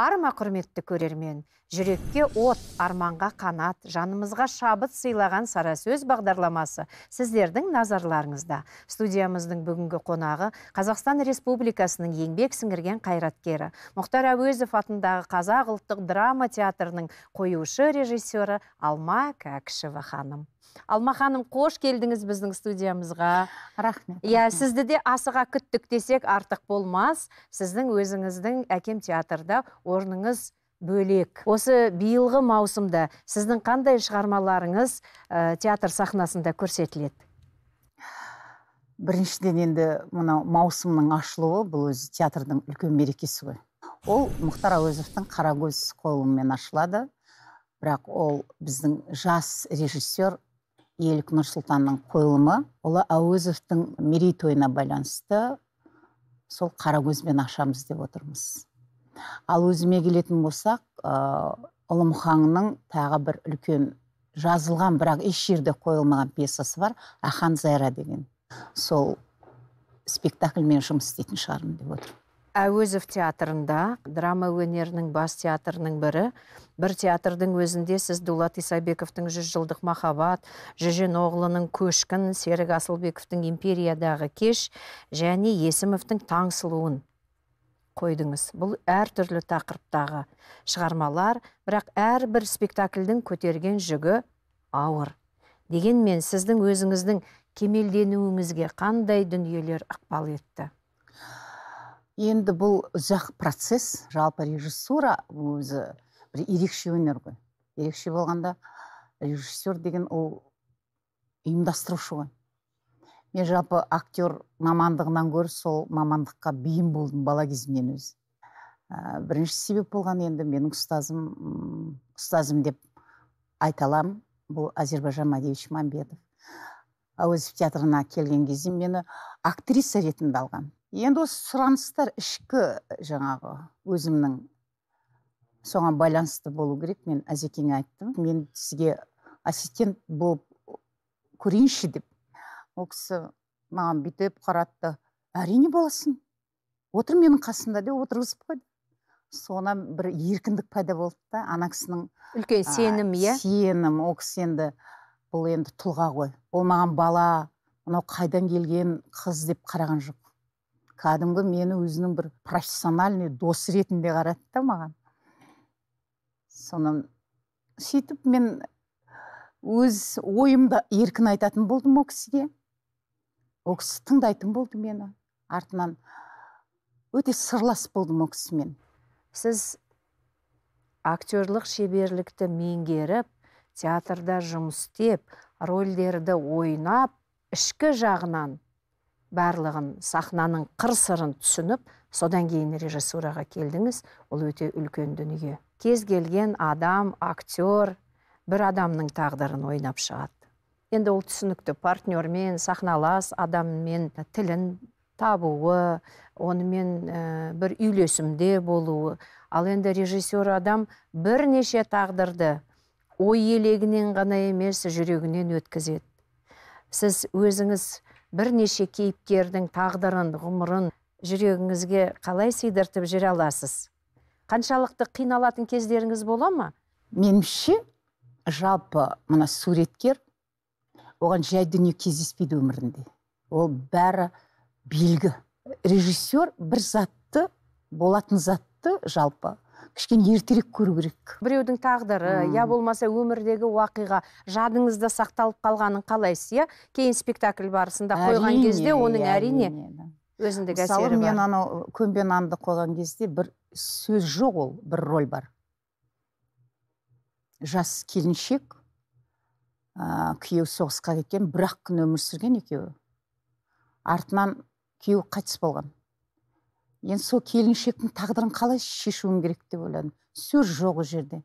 арма құрметті көрермен жүрекке от арманға қанат жанымызға шабыт сыйлаған сара сөз бағдарламасы сіздердің назарларыңызда студиямыздың бүгінгі қонағы қазақстан республикасының еңбек сіңірген қайраткері мұхтар әуезов атындағы қазақ ұлттық драма театрының қоюшы режиссері алма кәкішева ханым алма ханым қош келдіңіз біздің студиямызға рахмет иә сізді де асыға күттік десек артық болмас сіздің өзіңіздің әкем театрда орныңыз бөлек осы биылғы маусымда сіздің қандай шығармаларыңыз ә, театр сахнасында көрсетіледі біріншіден енді мынау маусымның ашылуы бұл өзі театрдың үлкен мерекесі ғой ол мұхтар әуезовтің қарагөз қойылымымен ашылады бірақ ол біздің жас режиссер елік нұрсұлтанның қойылымы ұлы әуезовтің мерейтойына байланысты сол қаракөзбен ашамыз деп отырмыз ал өзіме келетін болсақ ұлы мұхаңның тағы бір үлкен жазылған бірақ еш жерде қойылмаған пьесасы бар ахан зайра деген сол спектакльмен жұмыс істейтін шығармын деп отырмын әуезов театрында драма өнерінің бас театрының бірі бір театрдың өзінде сіз дулат исабековтың жүз жылдық махаббат жүжен оғлының көшкін серік асылбековтың империядағы кеш және есімовтің таңсылуын қойдыңыз бұл әртүрлі тақырыптағы шығармалар бірақ әрбір спектакльдің көтерген жүгі ауыр дегенмен сіздің өзіңіздің кемелденуіңізге қандай дүниелер ықпал етті енді бұл ұзақ процесс жалпы режиссура өзі бір ерекше өнер ғой ерекше болғанда режиссер деген ол ұйымдастырушы ғой мен жалпы актер мамандығынан гөрі сол мамандыққа бейім болдым бала кезімнен өзі ә, бірінші себеп болған енді менің ұстазым ұстазым деп айта аламын бұл әзербайжан мадевич мамбетов әуезов театрына келген кезде мені актриса ретінде алған енді осы сұраныстар ішкі жаңағы өзімнің соған байланысты болу керек мен әзекеңе айттым мен сізге ассистент болып көрейінші деп ол кісі маған бүйтіп қаратты әрине боласың отыр менің қасымда деп отырғызып қойды Сонан бір еркіндік пайда болды да ана кісінің үлкен сенім иә сенім ол кісі енді бұл енді тұлға ғой ол маған бала мынау қайдан келген қыз деп қараған жоқ кәдімгі мені өзінің бір профессиональный досы ретінде қарады да маған сонан сөйтіп мен өз ойымды еркін айтатын болдым ол кісіге ол кісі тыңдайтын болды мені артынан өте сырлас болдым ол кісімен сіз актерлық шеберлікті меңгеріп театрда жұмыс істеп рольдерді ойнап ішкі жағынан барлығын сахнаның қыр сырын түсініп содан кейін режиссураға келдіңіз ол өте үлкен дүние кез келген адам актер бір адамның тағдырын ойнап шығады енді ол түсінікті партнермен сахналас адаммен тілін табуы онымен ә, бір үйлесімде болуы ал енді режиссер адам бірнеше тағдырды ой елегінен ғана емес жүрегінен өткізеді сіз өзіңіз бірнеше кейіпкердің тағдырын ғұмырын жүрегіңізге қалай сыйдыртып жүре аласыз қаншалықты қиналатын кездеріңіз бола ма меніңше жалпы мына суреткер оған жай дүние кездеспейді өмірінде ол бәрі белгі режиссер бір затты болатын затты жалпы кішкене ертерек көру керек біреудің тағдыры я болмаса өмірдегі уақиға жадыңызда сақталып қалғанын қалайсыз иә кейін спектакль барысында қойған кезде оның иә, әрине, әрине өзіндік әсері бар мен анау көмбе нанды қойған кезде бір сөз жоқ ол бір роль бар жас келіншек ә, күйеуі соғысқа кеткен бір ақ күн өмір сүрген екеуі артынан күйеуі қайтыс болған енді сол келіншектің тағдырын қалай шешуім керек деп ойладым сөз жоқ ол жерде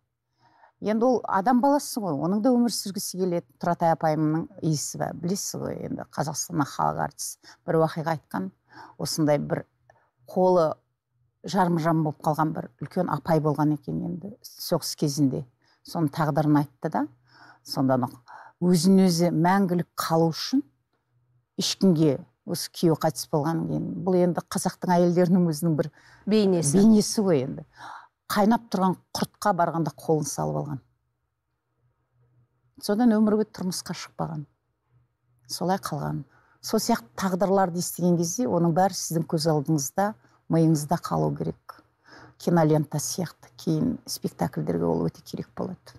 енді ол адам баласы ғой оның да өмір сүргісі келеді тұратай апайымның иісі бар білесіз ғой енді қазақстанның халық әртісі бір уақиға айтқан осындай бір қолы жарым жан болып қалған бір үлкен апай болған екен енді соғыс кезінде соның тағдырын айтты да сонда өзін өзі мәңгілік қалу үшін ешкімге осы күйеуі қайтыс болғаннан кейін бұл енді қазақтың әйелдерінің өзінің бір бейнесі бейнесі ғой енді қайнап тұрған құртқа барғанда қолын салып алған содан өмірге тұрмысқа шықпаған солай қалған сол сияқты тағдырларды естіген кезде оның бәрі сіздің көз алдыңызда миыңызда қалу керек кинолента сияқты кейін спектакльдерге ол өте керек болады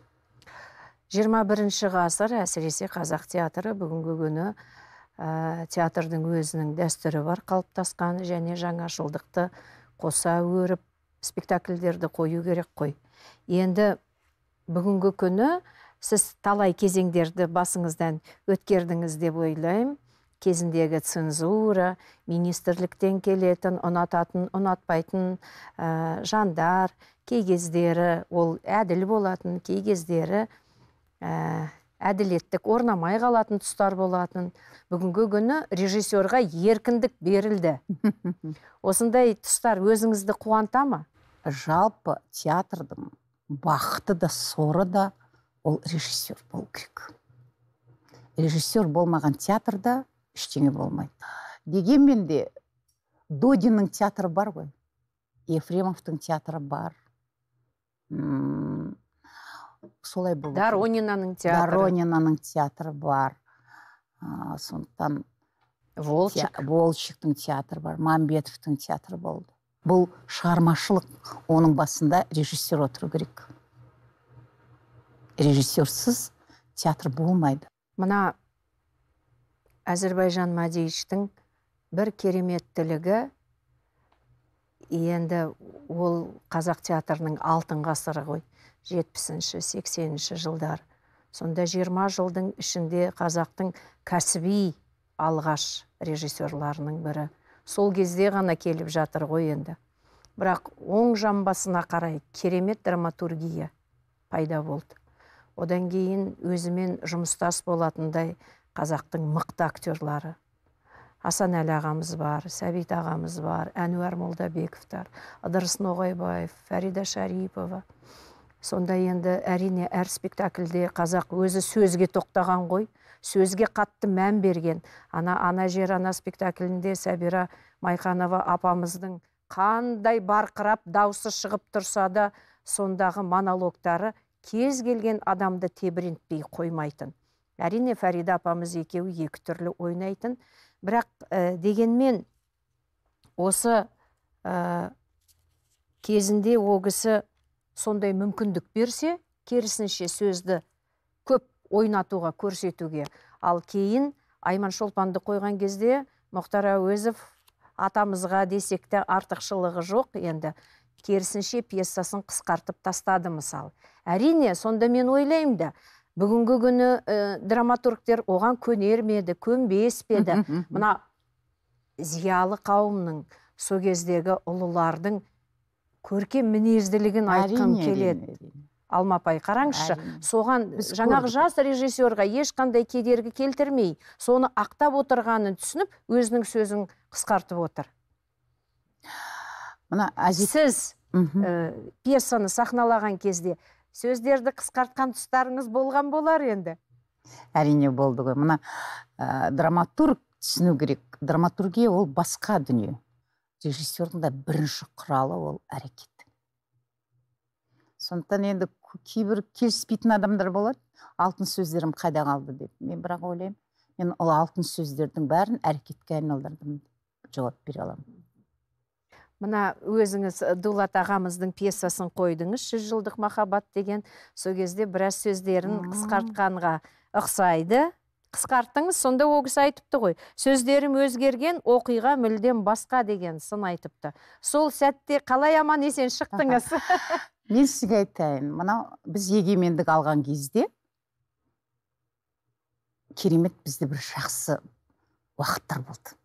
жиырма бірінші ғасыр әсіресе қазақ театры бүгінгі күні ә, театрдың өзінің дәстүрі бар қалыптасқан және жаңашылдықты қоса өріп спектакльдерді қою керек қой енді бүгінгі күні сіз талай кезеңдерді басыңыздан өткердіңіз деп ойлаймын кезіндегі цензура министрліктен келетін ұнататын ұнатпайтын ә, жандар кей кездері ол әділ болатын кей кездері ә, әділеттік орнамай қалатын тұстар болатын бүгінгі күні режиссерға еркіндік берілді осындай тұстар өзіңізді қуанта ма жалпы театрдың бақыты да соры да ол режиссер болу керек режиссер болмаған театрда ештеңе болмайды дегенмен де додиннің театры бар ғой ефремовтың театры бар солай болды доронинаның театры доронинаның театры бар ыыы сондықтан волчик волчиктің театры бар Мамбетовтың театры болды бұл шығармашылық оның басында режиссер отыру керек режиссерсіз театр болмайды мына әзірбайжан мадеевичтің бір кереметтілігі енді ол қазақ театрының алтын ғасыры ғой жетпісінші сексенінші жылдар сонда жиырма жылдың ішінде қазақтың кәсіби алғаш режиссерларының бірі сол кезде ғана келіп жатыр ғой енді бірақ оң жамбасына қарай керемет драматургия пайда болды одан кейін өзімен жұмыстас болатындай қазақтың мықты актерлары әлі ағамыз бар сәбит ағамыз бар әнуар молдабековтар ыдырыс ноғайбаев фарида шарипова сонда енді әрине әр спектакльде қазақ өзі сөзге тоқтаған ғой сөзге қатты мән берген ана ана жер ана спектаклінде сәбира майқанова апамыздың қандай барқырап даусы шығып тұрса да сондағы монологтары кез келген адамды тебірентпей қоймайтын әрине фарида апамыз екеуі екі түрлі ойнайтын бірақ э, дегенмен осы ә, кезінде ол кісі сондай мүмкіндік берсе керісінше сөзді көп ойнатуға көрсетуге ал кейін айман шолпанды қойған кезде мұхтар әуезов атамызға десек те артықшылығы жоқ енді керісінше пьесасын қысқартып тастады мысалы әрине сонда мен ойлаймын да бүгінгі күні ә, драматургтер оған көнер ме еді көнбес пе еді мына зиялы қауымның сол кездегі ұлылардың көркем мінезділігін айтқым келеді алма апай қараңызшы соған жаңағы жас режиссерға ешқандай кедергі келтірмей соны ақтап отырғанын түсініп өзінің сөзін қысқартып отыр мына сіз ә, пьесаны сахналаған кезде сөздерді қысқартқан тұстарыңыз болған болар енді әрине болды ғой мына ә, драматург түсіну керек драматургия ол басқа дүние режиссердің да бірінші құралы ол әрекет сондықтан енді кейбір келіспейтін адамдар болады алтын сөздерім қайда қалды деп мен бірақ ойлаймын мен ол алтын сөздердің бәрін әрекетке айналдырдым жауап бере аламын мына өзіңіз э, дулат ағамыздың пьесасын қойдыңыз жүз жылдық махаббат деген сол кезде біраз сөздерін қысқартқанға ұқсайды қысқарттыңыз сонда ол кісі айтыпты ғой сөздерім өзгерген оқиға мүлдем басқа деген сын айтыпты сол сәтте қалай аман есен шықтыңыз мен сізге айтайын мынау біз егемендік алған кезде керемет бізде бір жақсы уақыттар болды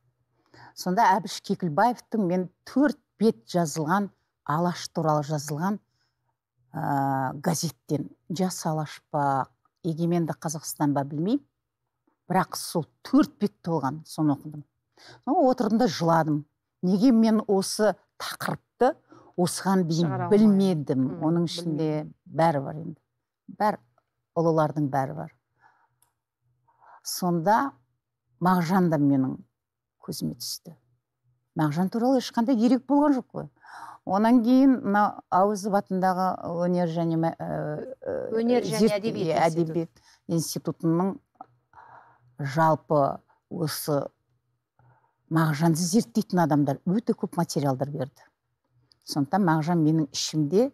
сонда әбіш кекілбаевтың мен төрт бет жазылған алаш туралы жазылған ыыы газеттен жас алаш па егеменді қазақстан ба білмеймін бірақ сол төрт бет толған соны оқыдым отырдым да жыладым неге мен осы тақырыпты осыған дейін білмедім оның ішінде бәрі бар енді бәрі ұлылардың бәрі бар сонда мағжан да менің көзіме түсті мағжан туралы ешқандай дерек болған жоқ қой онан кейін мына әуезов атындағы өнер және ә, ә, өнер және әдебиет иә, әдебиет институтының жалпы осы мағжанды зерттейтін адамдар өте көп материалдар берді сондықтан мағжан менің ішімде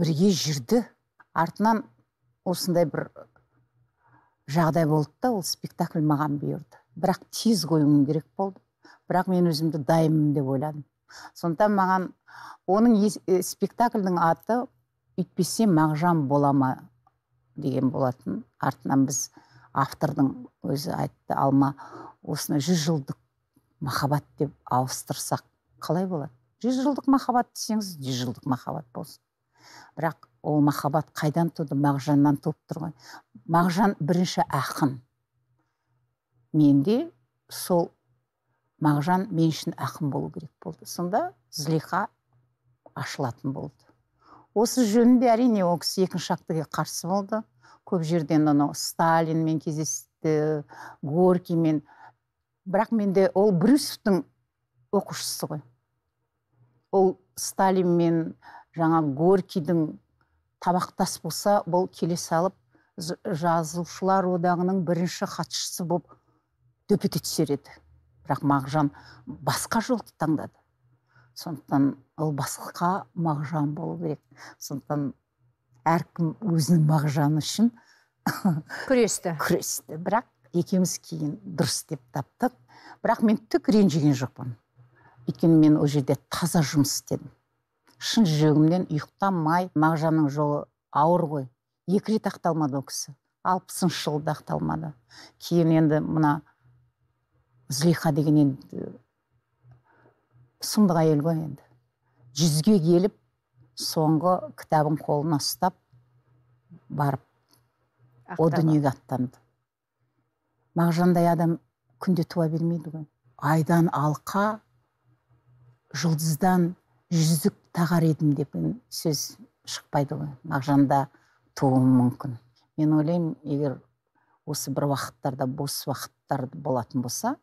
бірге жүрді артынан осындай бір жағдай болды да ол спектакль маған бұйырды бірақ тез қоюым керек болды бірақ мен өзімді дайынмын деп ойладым сондықтан маған оның ес, э, спектакльдің аты үйтпесе мағжан бола ма деген болатын артынан біз автордың өзі айтты алма осыны жүз жылдық махаббат деп ауыстырсақ қалай болады жүз жылдық махаббат десеңіз жүз жылдық махаббат болсын бірақ ол махаббат қайдан туды мағжаннан туып ғой мағжан бірінші ақын менде сол мағжан мен үшін ақын болу керек болды сонда злиха ашылатын болды осы жөнінде әрине ол кісі екінші актіге қарсы болды көп жерден анау сталинмен кездесті горькиймен бірақ менде ол брюсовтың оқушысы ғой ол сталинмен жаңа горькийдің табақтас болса бұл келе салып жазушылар одағының бірінші хатшысы болып дөпете түсер еді бірақ мағжан басқа жолды таңдады сондықтан ол басқа мағжан болу керек сондықтан әркім өзінің мағжаны үшін күресті күресті бірақ екеуміз кейін дұрыс деп таптық бірақ мен түк ренжіген жоқпын өйткені мен ол жерде таза жұмыс істедім шын жүрегімнен ұйықтамай мағжанның жолы ауыр ғой екі рет ақталмады ол кісі алпысыншы да ақталмады кейін енді мына зылиха деген енді сұмдық әйел ғой енді жүзге келіп соңғы кітабын қолына ұстап барып о дүниеге аттанды мағжандай адам күнде туа бермейді ғой айдан алқа жұлдыздан жүзік тағар едім деп, сөз шықпайды ғой мағжанда тууы мүмкін мен ойлаймын егер осы бір уақыттарда бос уақыттар болатын болса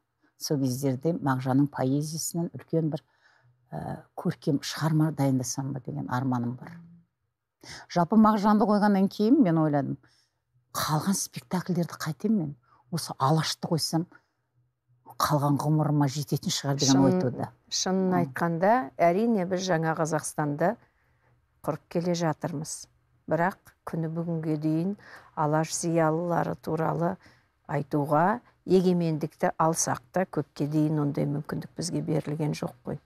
сол кездерде мағжанның поэзиясынан үлкен бір ә, көркем шығарма дайындасам ба деген арманым бар жалпы мағжанды қойғаннан кейін мен ойладым қалған спектакльдерді қайтем мен осы алашты қойсам қалған ғұмырыма жететін шығар деген ой туды шынын айтқанда әрине біз жаңа қазақстанды құрып келе жатырмыз бірақ күні бүгінге дейін алаш зиялылары туралы айтуға егемендікті алсақ та көпке дейін ондай мүмкіндік бізге берілген жоқ қой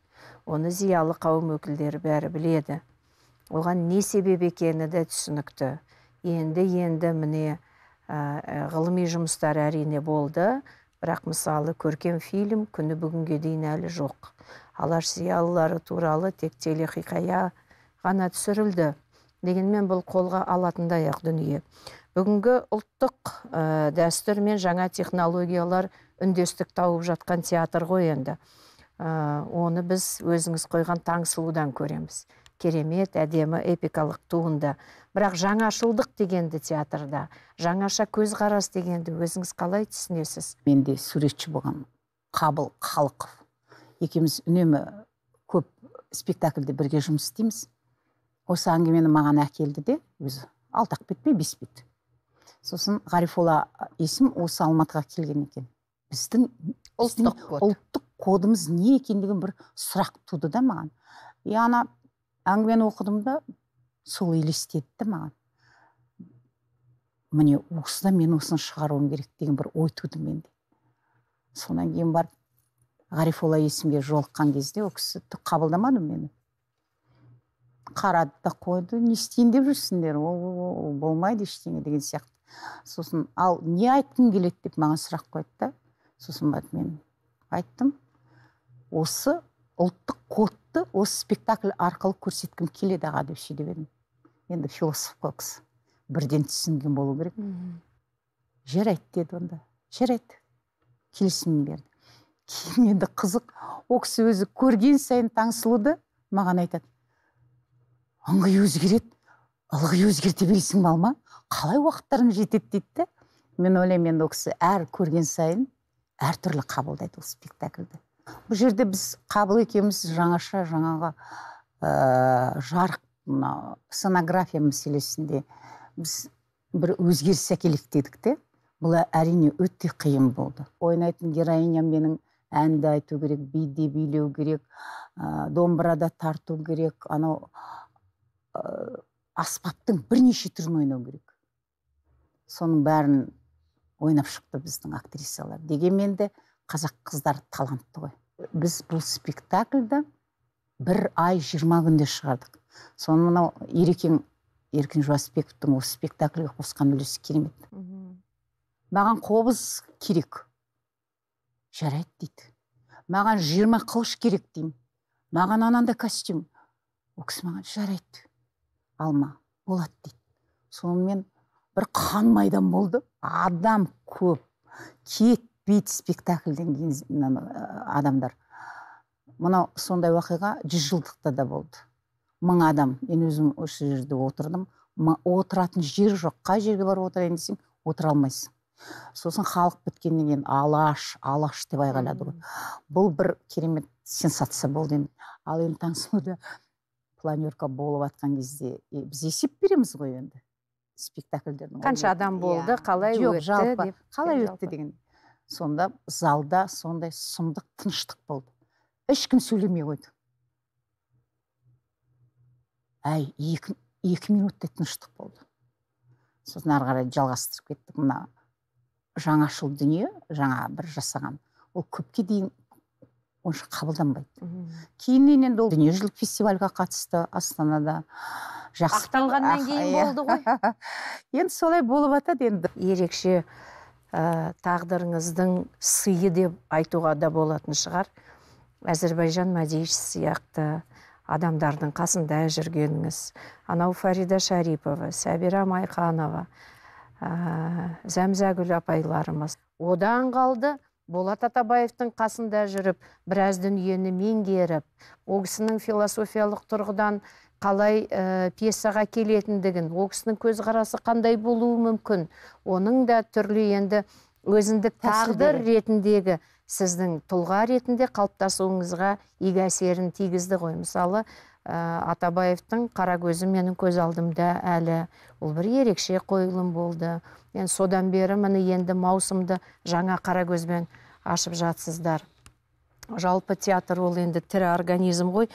оны зиялы қауым өкілдері бәрі біледі оған не себеп екені де түсінікті енді енді міне ә, ғылыми жұмыстар әрине болды бірақ мысалы көркем фильм күні бүгінге дейін әлі жоқ алаш зиялылары туралы тек телехикая ғана түсірілді дегенмен бұл қолға алатындай ақ дүние бүгінгі ұлттық ә, дәстүр мен жаңа технологиялар үндестік тауып жатқан театр ғой енді э, оны біз өзіңіз қойған таңсұлудан көреміз керемет әдемі эпикалық туынды бірақ жаңашылдық дегенді театрда жаңаша көзқарас дегенді өзіңіз қалай түсінесіз Менде де суретші болған қабыл халықов екеуміз үнемі көп спектакльде бірге жұмыс істейміз осы әңгімені маған әкелді де өзі алты ақ бес бет сосын ғарифолла есім осы алматыға келген екен біздің ұлттық код. ұлттық кодымыз не екендігін бір сұрақ туды да маған и ана әңгімені оқыдым да сол елестетті маған міне осыдан мен осыны шығаруым керек деген бір ой туды менде содан кейін барып ғарифолла есімге жолыққан кезде ол кісі түк қабылдамады мені қарады да қойды не істейін деп жүрсіңдер ол болмайды ештеңе деген сияқты сосын ал не айтқың келеді деп маған сұрақ қойды да сосын барып мен айттым осы ұлттық кодты осы спектакль арқылы көрсеткім келеді аға деп ше деп едім енді философ қой кісі бірден түсінген болу керек жарайды деді онда жарайды келісімін берді кейін енді қызық ол кісі өзі көрген сайын таңсұлуды маған айтады ыңғи өзгереді ылғи өзгерте бересің алма? қалай уақыттарың жетеді дейді де мен ойлаймын енді ол кісі әр көрген сайын әртүрлі қабылдайды ол спектакльді бұл жерде біз қабыл екеуміз жаңаша жаңағы ә, жарық мынау сценография мәселесінде біз бір өзгеріс әкелейік дедік те бұл әрине өте қиын болды ойнайтын героиня менің әнді айту керек биде билеу керек ә, домбырада тарту керек анау ә, аспаптың бірнеше түрін ойнау керек соның бәрін ойнап шықты біздің актрисалар дегенмен де қазақ қыздар талантты ғой біз бұл спектакльді бір ай жиырма күнде шығардық соны мынау ерекең еркін жуасбековтың осы спектакльге қосқан үлесі керемет маған қобыз керек жарайды дейді маған жиырма қылыш керек деймін маған анандай костюм ол кісі маған жарайды алма болады дейді сонымен бір қан майдан болды адам көп кетпейді спектакльден кейін э, адамдар мынау сондай оқиға жүз жылдықта да болды мың адам мен өзім осы жерде отырдым отыратын жер жоқ қай жерге барып отырайын десең отыра алмайсың сосын халық біткеннен кейін алаш алаш деп айғайлады ғой бұл бір керемет сенсация болды енді ал енді таңсұлуда планерка болып жатқан кезде біз есеп береміз ғой енді спектакльдердің қанша адам болды иә. қалай жоқ, өтті жалпы, деп қалай өтті деген сонда залда сондай сұмдық тыныштық болды ешкім сөйлемей қойды әй екі, екі минуттай тыныштық болды сосын ары қарай жалғастырып кеттік мына жаңашыл дүние жаңа бір жасаған ол көпке дейін онша қабылданбайды кейіннен енді ол дүниежүзілік фестивальға қатысты астанада жақсы ақталғаннан кейін иә. болды ғой енді солай болып жатады енді ерекше ә, тағдырыңыздың сыйы деп айтуға да болатын шығар әзірбайжан мәдиевич сияқты адамдардың қасында жүргеніңіз анау фарида шарипова сәбира майқанова ә, зәмзәгүл апайларымыз одан қалды болат атабаевтың қасында жүріп біраз дүниені меңгеріп ол кісінің философиялық тұрғыдан қалай ә, пьесаға келетіндігін ол кісінің көзқарасы қандай болуы мүмкін оның да түрлі енді өзіндік тағдыр ретіндегі сіздің тұлға ретінде қалыптасуыңызға игі әсерін тигізді ғой мысалы ә, атабаевтың қара көзі менің көз алдымда әлі ол бір ерекше қойылым болды енді содан бері міне енді маусымды жаңа қара көзбен ашып жатсыздар жалпы театр ол енді тірі организм ғой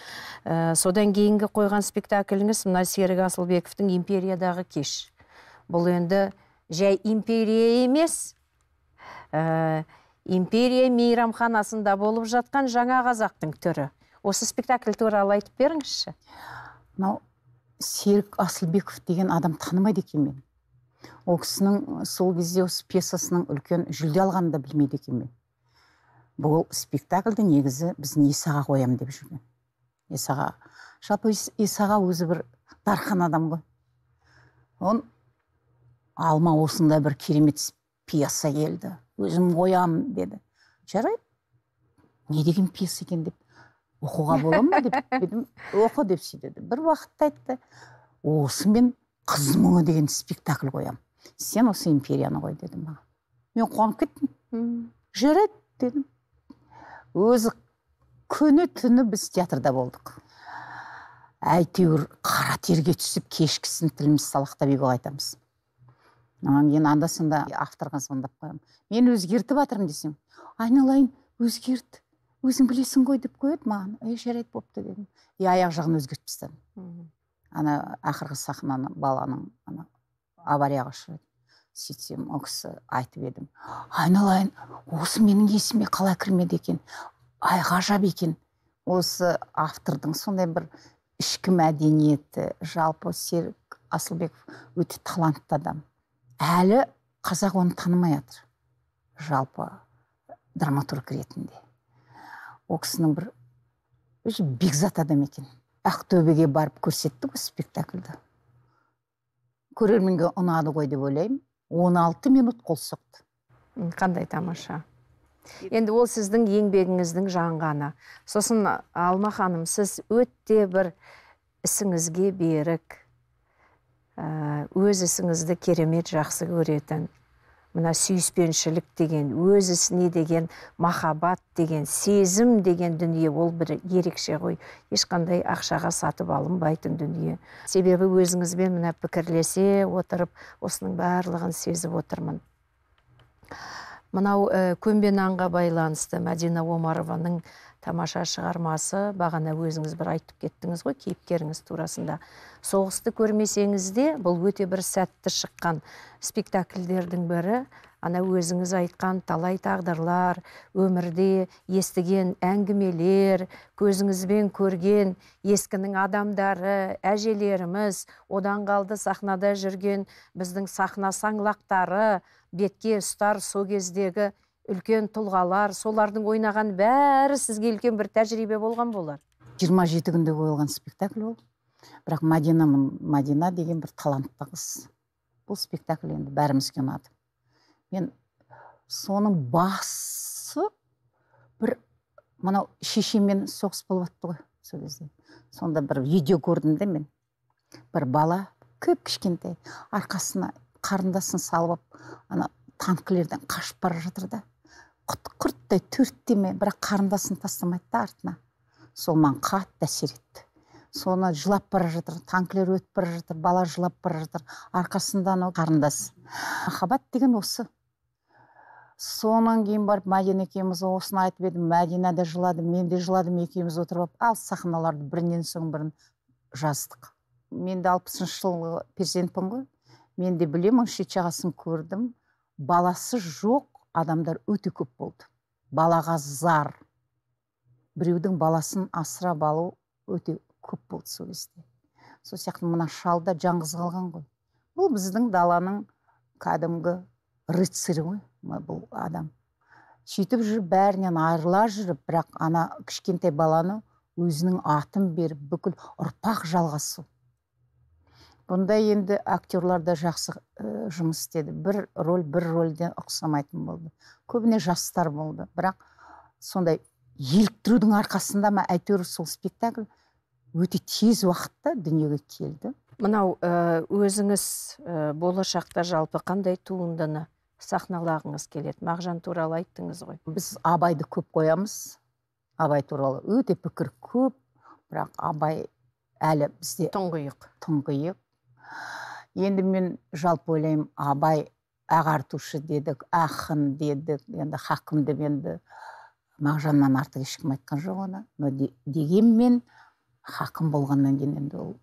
ә, содан кейінгі қойған спектакліңіз мына серік асылбековтың империядағы кеш бұл енді жай империя емес ә, империя мейрамханасында болып жатқан жаңа қазақтың түрі осы спектакль туралы айтып беріңізші мынау серік асылбеков деген адам танымайды екенмін мен ол кісінің сол кезде осы пьесасының үлкен жүлде алғанын да білмейді екенмін мен бұл спектакльді негізі біздің Исаға қоямын деп жүрген есаға жалпы есаға өзі бір дархан адам ғой он алма осында бір керемет пьеса келді өзім қоямын деді жарайды не деген пьеса екен деп оқуға бола ма деп дедім оқы деп ше деді бір уақытта айтты осы мен қыз мұңы деген спектакль қоямын сен осы империяны қой деді маған мен қуанып кеттім жарайды дедім өзі күні түні біз театрда болдық әйтеуір қара терге түсіп кешкісін тіліміз салақтап үйге қайтамыз одан кейін анда санда авторға звондап қоямын мен өзгертіп жатырмын десем айналайын өзгерт өзің білесің ғой деп қояды маған ей жарайды болыпты дедім и аяқ жағын өзгертіп тастадым ана ақырғы сахнаны баланың ана аварияға ұшырады сөйтсем ол кісі айтып едім айналайын осы менің есіме қалай кірмеді екен ай ғажап екен осы автордың сондай бір ішкі мәдениеті жалпы серік асылбеков өте талантты адам әлі қазақ оны танымай жатыр жалпы драматург ретінде ол кісінің бір өзі бекзат адам екен ақтөбеге барып көрсеттік ғой спектакльді көрерменге ұнады ғой деп ойлаймын 16 минут қол соқты қандай тамаша енді ол сіздің еңбегіңіздің жанғаны сосын алма ханым сіз өте бір ісіңізге берік өз ісіңізді керемет жақсы көретін мына сүйіспеншілік деген өз ісіне деген махаббат деген сезім деген дүние ол бір ерекше ғой ешқандай ақшаға сатып алынбайтын дүние себебі өзіңізбен мына пікірлесе отырып осының барлығын сезіп отырмын мынау ә, аңға байланысты мәдина омарованың тамаша шығармасы бағана өзіңіз бір айтып кеттіңіз ғой кейіпкеріңіз турасында соғысты көрмесеңіз де бұл өте бір сәтті шыққан спектакльдердің бірі ана өзіңіз айтқан талай тағдырлар өмірде естіген әңгімелер көзіңізбен көрген ескінің адамдары әжелеріміз одан қалды сахнада жүрген біздің сахна саңлақтары бетке ұстар сол кездегі үлкен тұлғалар солардың ойнаған бәрі сізге үлкен бір тәжірибе болған болар жиырма жеті күнде қойылған спектакль ол бірақ Мадина мадина деген бір талантты қыз бұл спектакль енді бәрімізге ұнады мен соның басы бір мынау шешеммен соғыс болып жатты ғой сол кезде сонда бір видео көрдім де мен бір бала кіп кішкентай арқасына қарындасын салып ана танкілерден қашып бара жатыр да құрттай төрттей ме бірақ қарындасын тастамайды да артына сол маған қатты әсер етті соны жылап бара жатыр танкілер өтіп бара жатыр бала жылап бара жатыр арқасында анау қарындас махаббат деген осы Сонан кейін барып мәдина екеуміз осыны айтып едім мәдина да жылады мен де жыладым екеуміз отырып алып ал сахналарды бірінен соң бірін жаздық мен де алпысыншы жылғы перзентпін ғой мен де білемін шет жағасын көрдім баласы жоқ адамдар өте көп болды балаға зар біреудің баласын асырап алу өте көп болды сол кезде сол сияқты мына шал да жаңғыз қалған ғой бұл біздің даланың кәдімгі рыцарі ғой бұл адам сөйтіп жүріп бәрінен айырыла жүріп бірақ ана кішкентай баланы өзінің атын беріп бүкіл ұрпақ жалғасу бұнда енді актерлар да жақсы ә, жұмыс істеді бір роль бір рольден ұқсамайтын болды көбіне жастар болды бірақ сондай еліктірудің арқасында ма әйтеуір сол спектакль өте тез уақытта дүниеге келді мынау э, өзіңіз э, болашақта жалпы қандай туындыны сахналағыңыз келеді мағжан туралы айттыңыз ғой біз абайды көп қоямыз абай туралы өте пікір көп бірақ абай әлі бізде тұңғиық тұңғиық енді мен жалпы ойлаймын абай ағартушы дедік ақын дедік енді хақым деп енді мағжаннан артық ешкім айтқан жоқ оны но дегенмен хақым болғаннан кейін енді ол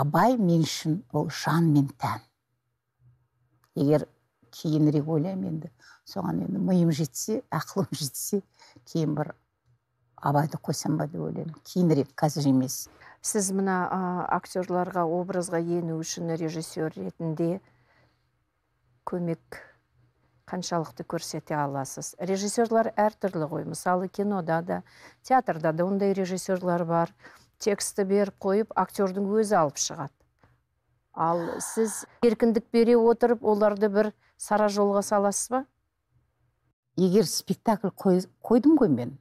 абай мен үшін ол жан мен тән егер кейінірек ойлаймын енді соған енді миым жетсе ақылым жетсе кейін бір абайды қойсам ба деп ойлаймын кейінірек қазір емес сіз мына ә, актерларға образға ену үшін режиссер ретінде көмек қаншалықты көрсете аласыз режиссерлар әртүрлі ғой мысалы кинода да театрда да ондай режиссерлар бар тексті беріп қойып актердің өзі алып шығады ал сіз еркіндік бере отырып оларды бір сара жолға саласыз ба егер спектакль қой, қойдым ғой мен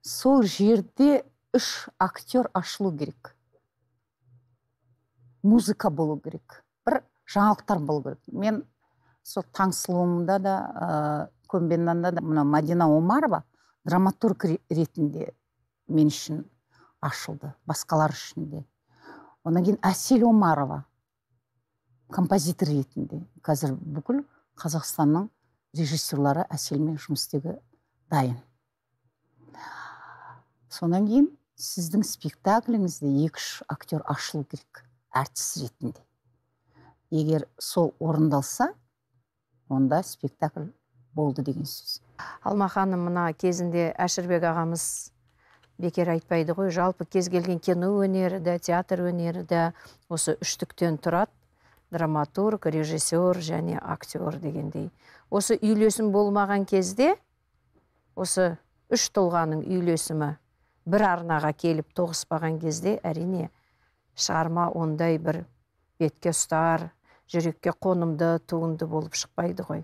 сол жерде үш актер ашылу керек музыка болу керек бір жаңалықтар болу керек мен сол таңсұлуымда да ыыы ә, да мына мадина омарова драматург ретінде мен үшін ашылды басқалар үшін де одан кейін әсел омарова композитор ретінде қазір бүкіл қазақстанның режиссерлары әселмен жұмыс істеуге дайын содан кейін сіздің спектакліңізде екі үш актер ашылу керек әртіс ретінде егер сол орындалса онда спектакль болды деген сөз алма ханым мына кезінде әшірбек ағамыз бекер айтпайды ғой жалпы кез келген кино өнері де театр өнері де осы үштіктен тұрады драматург режиссер және актер дегендей осы үйлесім болмаған кезде осы үш тұлғаның үйлесімі бір арнаға келіп тоғыспаған кезде әрине шығарма ондай бір бетке ұстар жүрекке қонымды туынды болып шықпайды ғой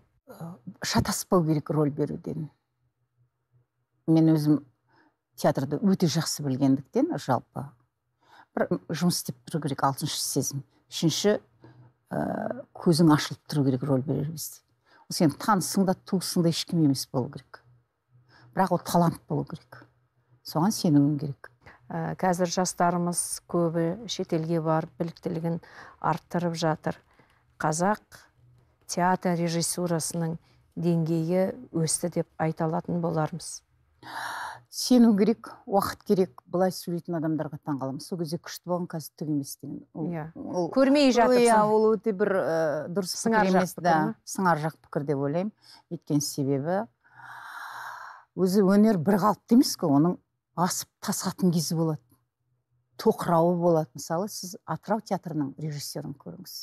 шатаспау керек роль беруден мен өзім театрды өте жақсы білгендіктен жалпы бір жұмыс істеп тұру керек алтыншы сезім үшінші ә, көзің ашылып тұру керек роль берер кезде ол сенің танысың да туысың да ешкім емес болу керек бірақ ол талант болу керек соған сенуім керек ә, қазір жастарымыз көбі шетелге барып біліктілігін арттырып жатыр қазақ театр режиссурасының деңгейі өсті деп айта алатын болармыз сену керек уақыт керек былай сөйлейтін адамдарға таң қаламын сол кезде күшті болған қазір түк емес деген ол көрмей жатырсың иә ол өте бір ә, дұрыс сыңар да сыңар жақ пікір деп ойлаймын өйткені себебі өзі өнер бір қалыпты емес қой оның асып тасатын кезі болады тоқырауы болады мысалы сіз атырау театрының режиссерін көріңіз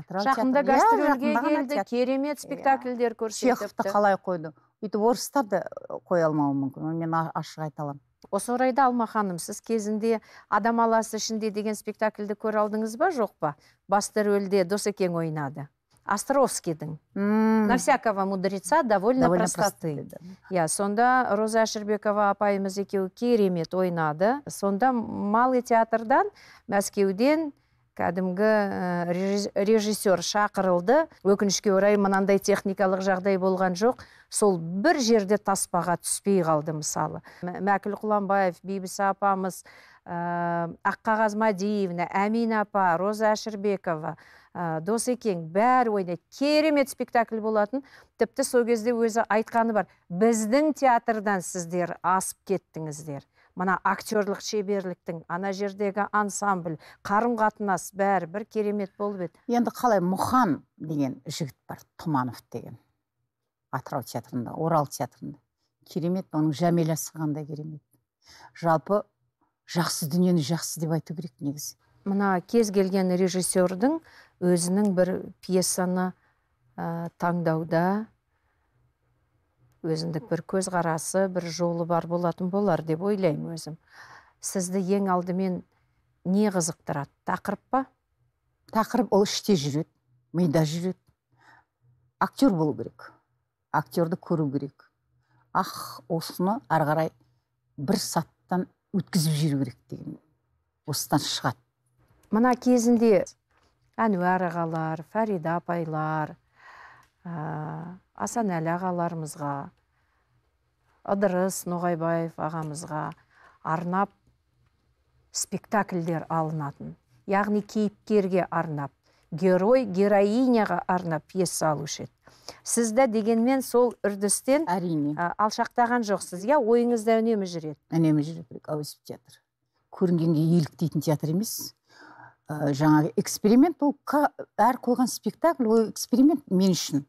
атырау жақында иә, гастрольге келді керемет иә. спектакльдер көрсетіпті. чеховты қалай қойды өйтіп орыстар да қоя алмауы мүмкін оны мен ашық айта аламын осы орайда алма ханым сіз кезінде адам аласы ішінде деген спектакльді көре алдыңыз ба жоқ па басты рөлде досекең ойнады островскийдің на всякого мудреца довольно, простоты, сонда роза әшірбекова апайымыз екеуі керемет ойнады сонда малый театрдан мәскеуден кәдімгі э, режиссер шақырылды өкінішке орай мынандай техникалық жағдай болған жоқ сол бір жерде таспаға түспей қалды мысалы мәкіл құланбаев бейбіс апамыз ыыы аққағаз мәдиевна әмина апа роза әшірбекова ыыы э, досекең бәрі ойнайды керемет спектакль болатын тіпті сол кезде өзі айтқаны бар біздің театрдан сіздер асып кеттіңіздер мына актерлық шеберліктің ана жердегі ансамбль қарым қатынас бәрі бір керемет болып еді енді қалай мұхан деген жігіт бар тұманов деген атырау театрында орал театрында керемет оның жәмиласы қандай керемет жалпы жақсы дүниені жақсы деп айту керек негізі мына кез келген режиссердің өзінің бір пьесаны ә, таңдауда өзіндік бір көзқарасы бір жолы бар болатын болар деп ойлаймын өзім сізді ең алдымен не қызықтырады тақырып па тақырып ол іште жүреді мида жүреді актер болу керек актерді көру керек ах осыны ары бір саттан өткізіп жіберу керек деген осыдан шығады мына кезінде әнуар ағалар фарида апайлар ә, асанәлі ағаларымызға ыдырыс ноғайбаев ағамызға арнап спектакльдер алынатын яғни кейіпкерге арнап герой героиняға арнап пьеса алушы еді сізді дегенмен сол үрдістен әрине ә, алшақтаған жоқсыз иә ойыңызда үнемі жүреді үнемі жүреді әуезов театр көрінгенге еліктейтін театр емес ә, жаңағы эксперимент ол әр қойған спектакль ол эксперимент мен үшін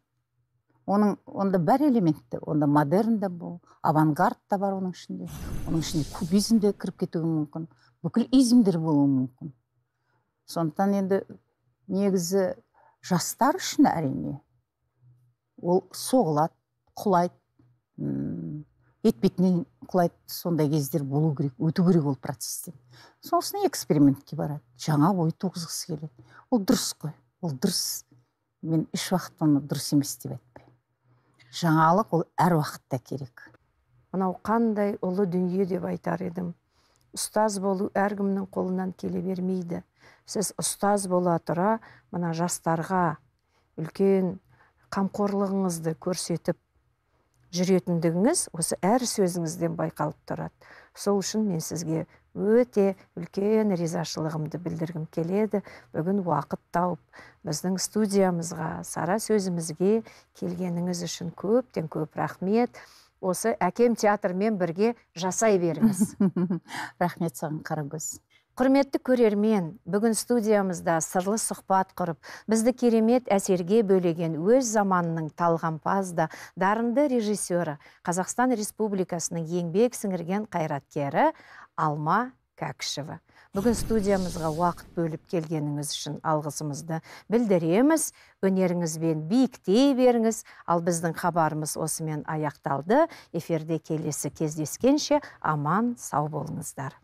оның онда бар элементті онда модерн де бұл авангард та бар оның ішінде оның ішінде кубизм де кіріп кетуі мүмкін бүкіл измдер болуы мүмкін сондықтан енді негізі жастар үшін әрине ол соғылады құлайды м етпетінен құлайды сондай кездер болу керек өту керек ол процесстен сосын экспериментке барады жаңа ой туғызғысы келеді ол дұрыс қой ол дұрыс мен еш уақытта оны дұрыс емес деп айтпаймын жаңалық ол әр уақытта керек мынау қандай ұлы дүние деп айтар едім ұстаз болу әркімнің қолынан келе бермейді сіз ұстаз бола тұра мына жастарға үлкен қамқорлығыңызды көрсетіп жүретіндігіңіз осы әр сөзіңізден байқалып тұрады сол үшін мен сізге өте үлкен ризашылығымды білдіргім келеді бүгін уақыт тауып біздің студиямызға сара сөзімізге келгеніңіз үшін көптен көп рахмет осы әкем театрмен бірге жасай беріңіз рахмет саған қарагөз құрметті көрермен бүгін студиямызда сырлы сұхбат құрып бізді керемет әсерге бөлеген өз заманының талғампаз да дарынды режиссері қазақстан республикасының еңбек сіңірген қайраткері алма кәкішева бүгін студиямызға уақыт бөліп келгеніңіз үшін алғысымызды білдіреміз өнеріңізбен биіктей беріңіз ал біздің хабарымыз осымен аяқталды эфирде келесі кездескенше аман сау болыңыздар